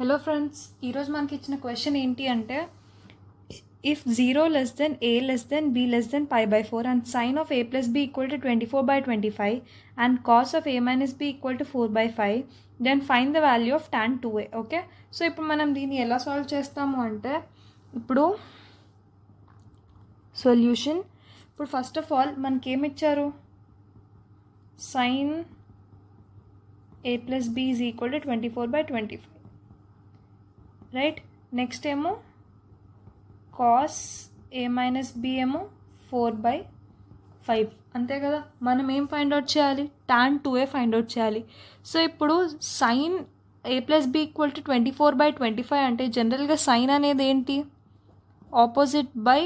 Hello friends ఈరోజు మనకి ఇచ్చిన క్వశ్చన్ ఏంటి అంటే if zero less than A less than B less than five by four and sine of A plus B equal to twenty four by twenty five and cos of A minus B equal to four by five then find the value of tan two A okay so ఇప్పుడు మనం దీన్ని ఎలా solve చేస్తాము అంటే ఇప్పుడు solution ఇప్పుడు first of all మనకి ఏమి ఇచ్చారు sine A plus B is equal to twenty four by twenty five right next ఏమో కాస్ ఏ మైనస్ బి ఏమో ఫోర్ బై ఫైవ్ అంతే కదా మనం ఏం ఫైండ్ అవుట్ చేయాలి tan two A find out చేయాలి సో ఇప్పుడు sine A plus B equal to twenty four by twenty five అంటే జనరల్గా సైన్ అనేది ఏంటి ఆపోజిట్ బై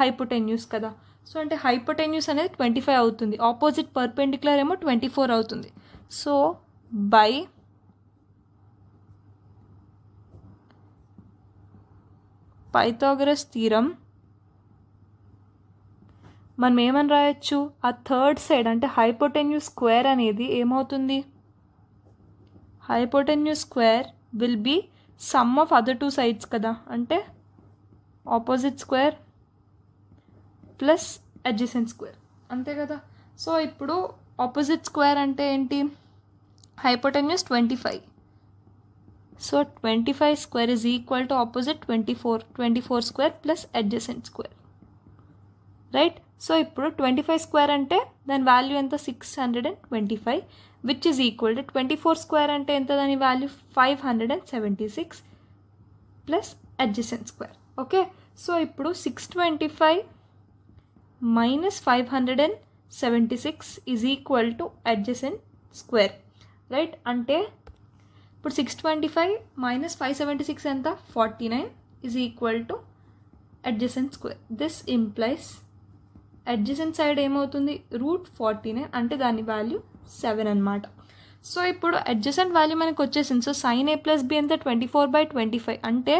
హైపోటెన్యూస్ కదా సో అంటే హైపోటెన్యూస్ అనేది ట్వంటీ ఫైవ్ అవుతుంది ఆపోజిట్ పర్పెండిక్యులర్ ఏమో ట్వంటీ ఫోర్ అవుతుంది సో బై పైథాగరస్ తీరం మనం ఏమని రాయొచ్చు ఆ థర్డ్ సైడ్ అంటే హైపోటెన్యూ స్క్వేర్ అనేది ఏమవుతుంది hypotenuse square will be sum of other two sides కదా అంటే opposite square plus adjacent square అంతే కదా సో ఇప్పుడు ఆపోజిట్ స్క్వేర్ అంటే ఏంటి hypotenuse twenty five So 25 square is equal to opposite 24, 24 square plus adjacent square. Right? So I put 25 square ante then value enta 625 which is equal to 24 square ante enta dani value 576 plus adjacent square. Okay? So I put 625 minus 576 is equal to adjacent square. Right? Ante ఇప్పుడు six twenty five minus five seventy six ఎంత forty nine is equal to adjacent square this implies adjacent side ఏమవుతుంది root forty nine అంటే దాని value seven అనమాట so ఇప్పుడు adjacent value మనకు వచ్చేసింది so sine A plus B ఎంత twenty four by twenty five అంటే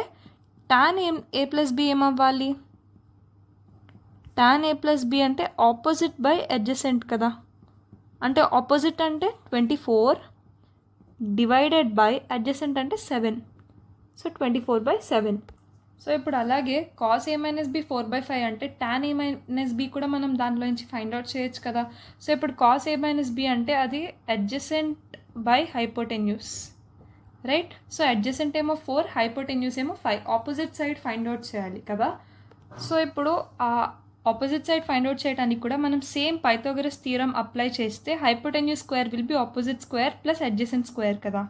టాన్ ఏం ఏ ప్లస్ బి ఏమవ్వాలి టాన్ ఏ ప్లస్ బి అంటే ఆపోజిట్ బై అడ్జసెంట్ కదా అంటే ఆపోజిట్ అంటే twenty four divided by adjacent అంటే seven so twenty four by seven so ఇప్పుడు అలాగే cos A minus B four by five అంటే ట్యాన్ ఏ మైనస్ బి కూడా మనం దానిలో నుంచి ఫైండ్ అవుట్ చేయొచ్చు కదా సో ఇప్పుడు కాస్ ఏ మైనస్ బి అంటే అది adjacent by hypotenuse right so adjacent ఏమో ఫోర్ హైపోటెన్యూస్ ఏమో five opposite side find out చేయాలి కదా సో ఇప్పుడు ఆపోజిట్ సైడ్ ఫైండ్ అవుట్ చేయడానికి కూడా మనం సేమ్ పైథోగరస్ థీరం అప్లై చేస్తే hypotenuse square will be opposite square plus adjacent square కదా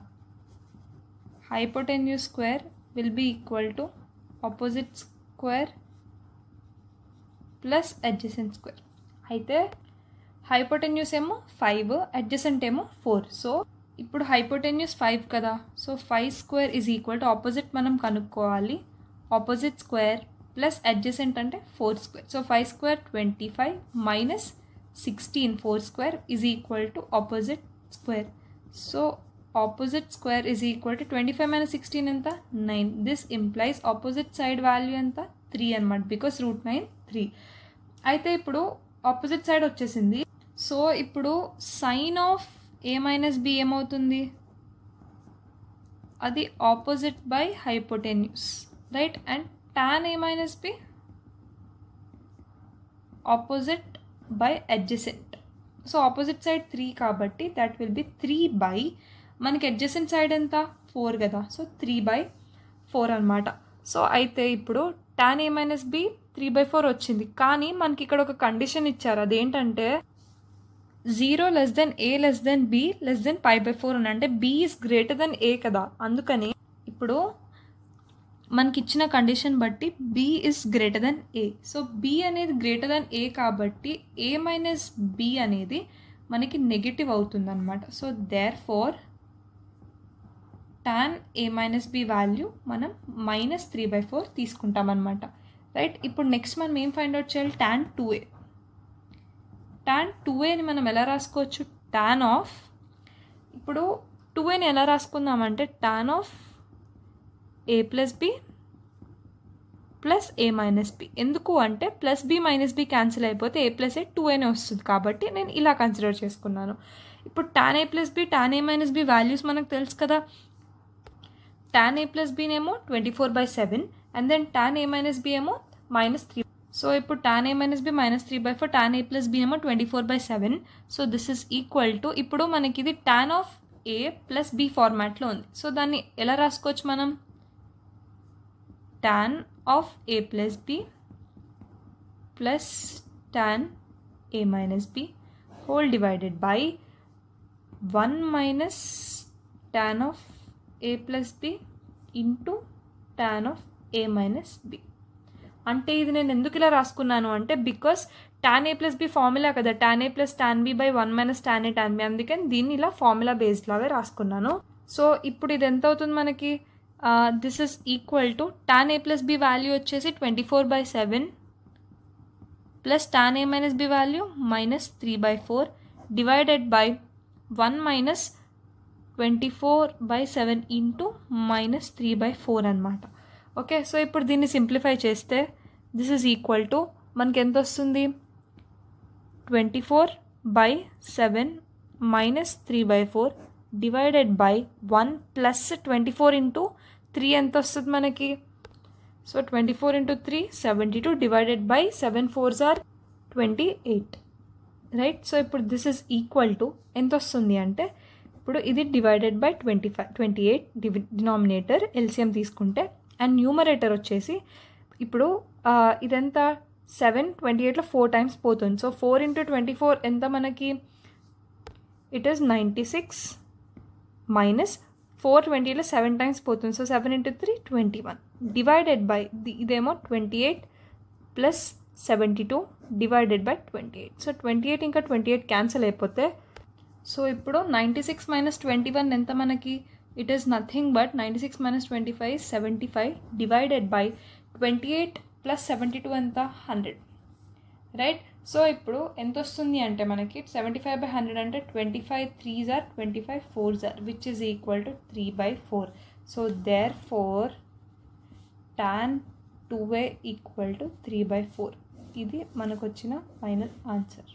hypotenuse square will be equal to opposite square plus adjacent square అయితే hypotenuse ఏమో ఫైవ్ అడ్జసెంట్ ఏమో four so ఇప్పుడు hypotenuse five కదా so five square is equal to opposite మనం కనుక్కోవాలి opposite square plus adjacent అంటే four square so five square twenty five minus sixteen four square is equal to opposite square so opposite square is equal to twenty five minus sixteen ఎంత nine this implies opposite side value ఎంత three అనమాట because root nine three అయితే ఇప్పుడు opposite side వచ్చేసింది so ఇప్పుడు sine of A minus B ఏమవుతుంది అది opposite by hypotenuse right and tan a minus b opposite by adjacent so opposite side three కాబట్టి that will be three by మనకి adjacent side ఎంత four కదా so three by four అనమాట so అయితే ఇప్పుడు tan A minus B three by four వచ్చింది కానీ మనకి ఇక్కడ ఒక కండిషన్ ఇచ్చారు అదేంటంటే zero less than A less than B less than five by four అని అంటే B is greater than A కదా అందుకని ఇప్పుడు మనకి ఇచ్చిన కండిషన్ బట్టి B is greater than A so B అనేది గ్రేటర్ దెన్ ఏ కాబట్టి ఏ మైనస్ బి అనేది మనకి నెగిటివ్ అనమాట so therefore tan A minus B value మనం మైనస్ త్రీ బై ఫోర్ తీసుకుంటామన్నమాట రైట్ ఇప్పుడు నెక్స్ట్ మనం ఏం ఫైండ్ అవుట్ చేయాలి tan two A tan two ఏని మనం ఎలా రాసుకోవచ్చు టాన్ ఆఫ్ ఇప్పుడు టూ ఏని ఎలా రాసుకుందామంటే tan of A plus B plus A minus B ఎందుకు అంటే plus B minus B cancel అయిపోతే ఏ ప్లస్ ఏ టూ అనే వస్తుంది కాబట్టి నేను ఇలా కన్సిడర్ చేసుకున్నాను ఇప్పుడు tan A plus B tan A minus B values మనకు తెలుసు కదా టాన్ ఏ ప్లస్ బీనేమో twenty four by seven and then tan A minus B ఏమో మైనస్ త్రీ సో ఇప్పుడు tan A minus B minus three by four tan A plus B ఏమో twenty four by seven so this is equal to ఇప్పుడు మనకి ఇది tan of A plus B ఫార్మాట్లో ఉంది సో దాన్ని ఎలా రాసుకోవచ్చు మనం tan of A plus b plus tan A minus b whole divided by 1 minus tan of a plus b into tan of a minus b అంటే ఇది నేను ఎందుకు ఇలా రాసుకున్నాను అంటే because tan A plus B formula కదా tan A plus tan B by one minus tan A tan B అందుకని దీన్ని ఇలా ఫార్ములా బేస్డ్ లాగా రాసుకున్నాను సో ఇప్పుడు ఇది ఎంత అవుతుంది మనకి this is equal to tan A plus B value వచ్చేసి twenty four by seven plus tan A minus B value minus three by four divided by one minus twenty four by seven into minus three by four అనమాట okay so ఇప్పుడు దీన్ని simplify చేస్తే this is equal to మనకి ఎంత వస్తుంది twenty four by seven minus three by four divided by one plus twenty four into three ఎంత వస్తుంది మనకి so twenty four into three seventy two divided by seven fours are twenty eight right so ఇప్పుడు this is equal to ఎంత వస్తుంది అంటే ఇప్పుడు ఇది divided by twenty five twenty eight డివి డినామినేటర్ ఎల్సిఎం తీసుకుంటే అండ్ న్యూమరేటర్ వచ్చేసి ఇప్పుడు ఇదంతా సెవెన్ ట్వంటీ ఎయిట్లో ఫోర్ టైమ్స్ పోతుంది so four into twenty four ఎంత మనకి it is ninety six minus 420 ல 7 times போத்தும் so 7 into 3 21 divided by இதேமோ 28 plus 72 divided by 28 so 28 ఇంకా 28 క్యాన్సిల్ అయిపోతే సో ఇప్పుడు 96 minus 21 ఎంత మనకి it is nothing but 96 minus 25 75 divided by 28 plus 72 and the 100 right so ఇప్పుడు ఎంత వస్తుంది అంటే మనకి సెవెంటీ ఫైవ్ బై హండ్రెడ్ అంటే twenty five threes are twenty five fours are which is equal to three by four so therefore tan two A equal to three by four ఇది మనకు వచ్చిన final answer